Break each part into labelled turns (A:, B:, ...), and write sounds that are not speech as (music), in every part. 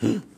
A: Hmm. (gasps)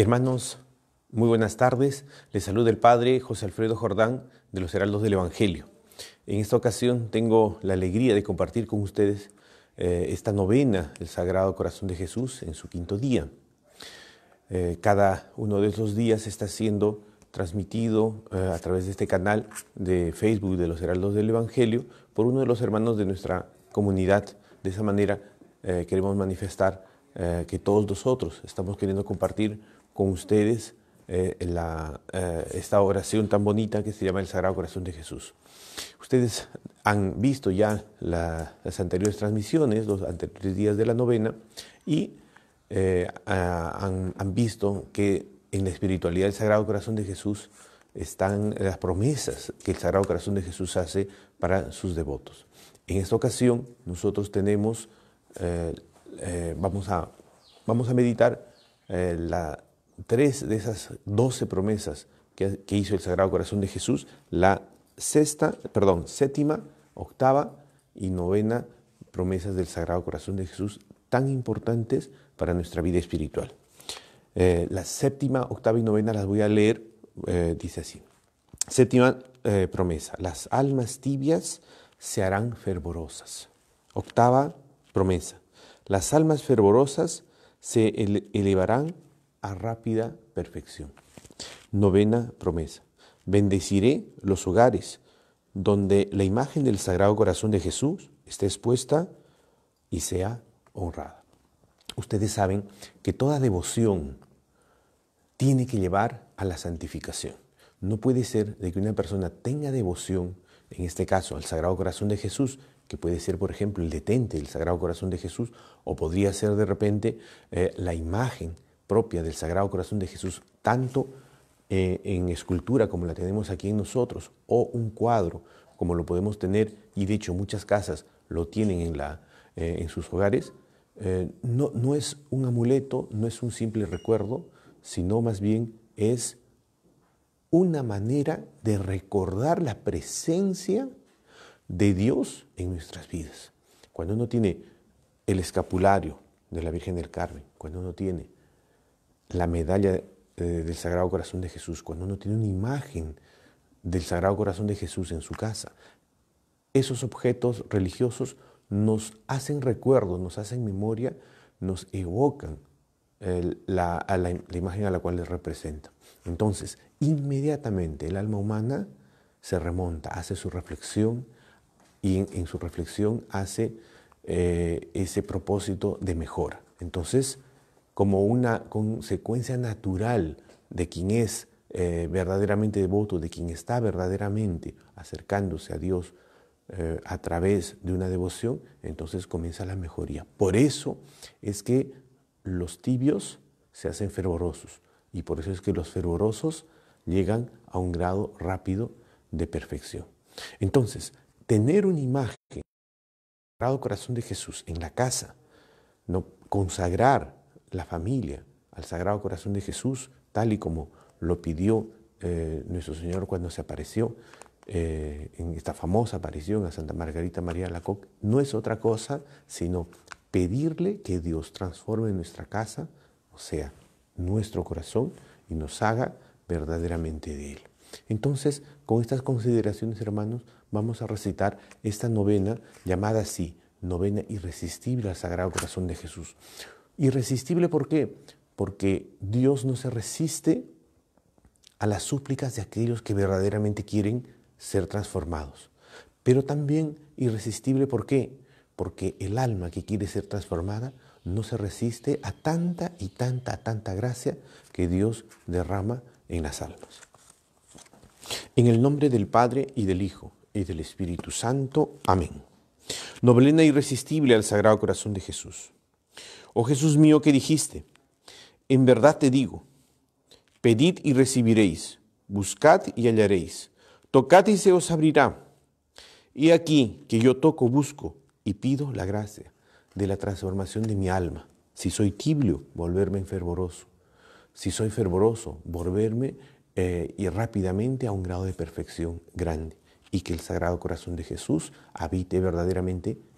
A: Hermanos, muy buenas tardes. Les saluda el Padre José Alfredo Jordán de los Heraldos del Evangelio. En esta ocasión tengo la alegría de compartir con ustedes eh, esta novena del Sagrado Corazón de Jesús en su quinto día. Eh, cada uno de esos días está siendo transmitido eh, a través de este canal de Facebook de los Heraldos del Evangelio por uno de los hermanos de nuestra comunidad. De esa manera queremos manifestar que todos nosotros estamos queriendo compartir con ustedes eh, la, eh, esta oración tan bonita que se llama el Sagrado Corazón de Jesús. Ustedes han visto ya las anteriores transmisiones, los anteriores días de la novena, y eh, han, visto que en la espiritualidad del Sagrado Corazón de Jesús están las promesas que el Sagrado Corazón de Jesús hace para sus devotos. En esta ocasión nosotros tenemos, vamos, a, vamos a meditar la, tres de esas doce promesas que, hizo el Sagrado Corazón de Jesús, la sexta, perdón, séptima, octava y novena promesas del Sagrado Corazón de Jesús tan importantes para nuestra vida espiritual. Eh, la séptima, octava y novena las voy a leer, eh, dice así. Séptima eh, promesa, las almas tibias se harán fervorosas. Octava promesa, las almas fervorosas se elevarán a rápida perfección. Novena promesa. Bendeciré los hogares donde la imagen del Sagrado Corazón de Jesús esté expuesta y sea honrada. Ustedes saben que toda devoción tiene que llevar a la santificación. No puede ser de que una persona tenga devoción, en este caso al Sagrado Corazón de Jesús, que puede ser, por ejemplo, el detente del Sagrado Corazón de Jesús, o podría ser de repente eh, la imagen propia del Sagrado Corazón de Jesús, tanto eh, en escultura como la tenemos aquí en nosotros, o un cuadro como lo podemos tener, y de hecho muchas casas lo tienen en, la, eh, en sus hogares, eh, no, no es un amuleto, no es un simple recuerdo, sino más bien es una manera de recordar la presencia de Dios en nuestras vidas. Cuando uno tiene el escapulario de la Virgen del Carmen, cuando uno tiene la medalla eh, del Sagrado Corazón de Jesús, cuando uno tiene una imagen del Sagrado Corazón de Jesús en su casa, esos objetos religiosos nos hacen recuerdo, nos hacen memoria, nos evocan la, imagen a la cual les representa. Entonces, inmediatamente el alma humana se remonta, hace su reflexión y en, su reflexión hace eh, ese propósito de mejora. Entonces, como una consecuencia natural de quien es eh, verdaderamente devoto, de quien está verdaderamente acercándose a Dios eh, a través de una devoción, entonces comienza la mejoría. Por eso es que los tibios se hacen fervorosos y por eso es que los fervorosos llegan a un grado rápido de perfección. Entonces, tener una imagen del Sagrado Corazón de Jesús en la casa, no consagrar la familia, al Sagrado Corazón de Jesús, tal y como lo pidió eh, nuestro Señor cuando se apareció eh, en esta famosa aparición a Santa Margarita María Lacoque, no es otra cosa sino pedirle que Dios transforme nuestra casa, o sea, nuestro corazón, y nos haga verdaderamente de Él. Entonces, con estas consideraciones, hermanos, vamos a recitar esta novena llamada así, novena irresistible al Sagrado Corazón de Jesús. Irresistible, ¿por qué? Porque Dios no se resiste a las súplicas de aquellos que verdaderamente quieren ser transformados. Pero también irresistible, ¿por qué? Porque el alma que quiere ser transformada no se resiste a tanta y tanta, tanta gracia que Dios derrama en las almas. En el nombre del Padre y del Hijo y del Espíritu Santo. Amén. Novelena irresistible al Sagrado Corazón de Jesús. Oh Jesús mío que dijiste, en verdad te digo, pedid y recibiréis, buscad y hallaréis, tocad y se os abrirá. Y aquí que yo toco, busco y pido la gracia de la transformación de mi alma. Si soy tibio, volverme fervoroso. Si soy fervoroso, volverme eh, y rápidamente a un grado de perfección grande. Y que el Sagrado Corazón de Jesús habite verdaderamente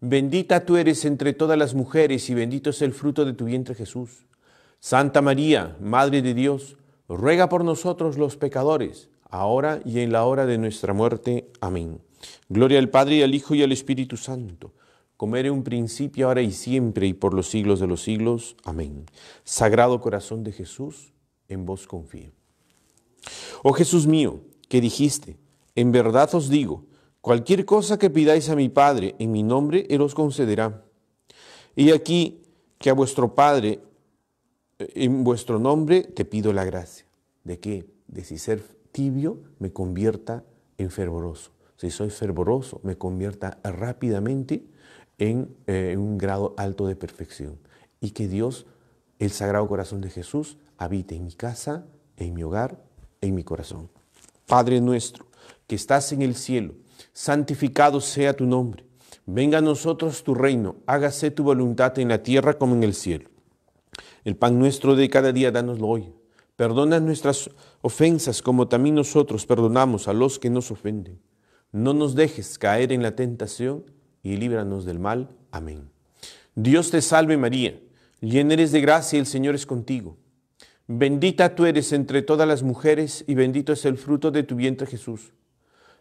A: Bendita tú eres entre todas las mujeres y bendito es el fruto de tu vientre Jesús. Santa María, Madre de Dios, ruega por nosotros los pecadores, ahora y en la hora de nuestra muerte. Amén. Gloria al Padre y al Hijo y al Espíritu Santo, como era un principio, ahora y siempre, y por los siglos de los siglos. Amén. Sagrado corazón de Jesús, en vos confío. Oh Jesús mío, que dijiste, en verdad os digo, Cualquier cosa que pidáis a mi Padre en mi nombre, Él os concederá. Y aquí que a vuestro Padre, eh, en vuestro nombre, te pido la gracia. ¿De que, De si ser tibio me convierta en fervoroso. Si soy fervoroso, me convierta rápidamente en, eh, en un grado alto de perfección. Y que Dios, el Sagrado Corazón de Jesús, habite en mi casa, en mi hogar, en mi corazón. Padre nuestro, que estás en el cielo santificado sea tu nombre. Venga a nosotros tu reino, hágase tu voluntad en la tierra como en el cielo. El pan nuestro de cada día, danoslo hoy. Perdona nuestras ofensas como también nosotros perdonamos a los que nos ofenden. No nos dejes caer en la tentación y líbranos del mal. Amén. Dios te salve María, llena eres de gracia, el Señor es contigo. Bendita tú eres entre todas las mujeres y bendito es el fruto de tu vientre Jesús.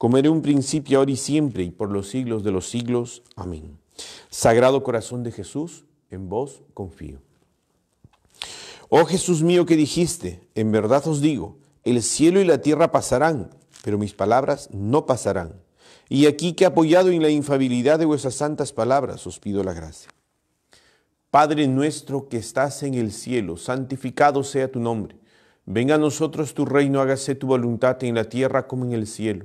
A: como era un principio, ahora y siempre, y por los siglos de los siglos. Amén. Sagrado corazón de Jesús, en vos confío. Oh Jesús mío que dijiste, en verdad os digo, el cielo y la tierra pasarán, pero mis palabras no pasarán. Y aquí que apoyado en la infabilidad de vuestras santas palabras, os pido la gracia. Padre nuestro que estás en el cielo, santificado sea tu nombre. Venga a nosotros tu reino, hágase tu voluntad en la tierra como en el cielo.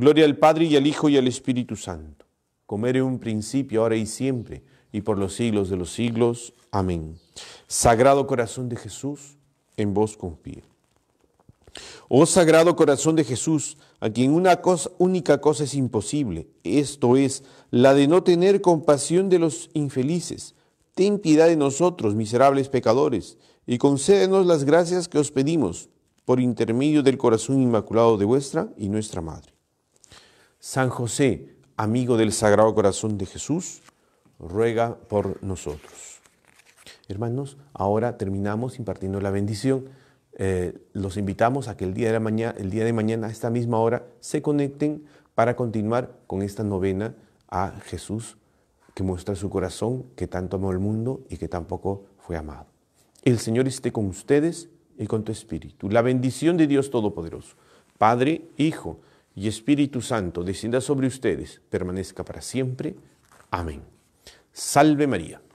A: Gloria al Padre y al Hijo y al Espíritu Santo, como era un principio, ahora y siempre, y por los siglos de los siglos. Amén. Sagrado Corazón de Jesús, en vos confío. Oh Sagrado Corazón de Jesús, a quien una cosa, única cosa es imposible, esto es, la de no tener compasión de los infelices. Ten piedad de nosotros, miserables pecadores, y concédenos las gracias que os pedimos por intermedio del corazón inmaculado de vuestra y nuestra Madre. San José, amigo del Sagrado Corazón de Jesús, ruega por nosotros. Hermanos, ahora terminamos impartiendo la bendición. Eh, los invitamos a que el día, de la mañana, el día de mañana, a esta misma hora, se conecten para continuar con esta novena a Jesús que muestra su corazón, que tanto amó el mundo y que tampoco fue amado. El Señor esté con ustedes y con tu espíritu. La bendición de Dios Todopoderoso, Padre, Hijo y Espíritu Santo descienda sobre ustedes, permanezca para siempre. Amén. Salve María.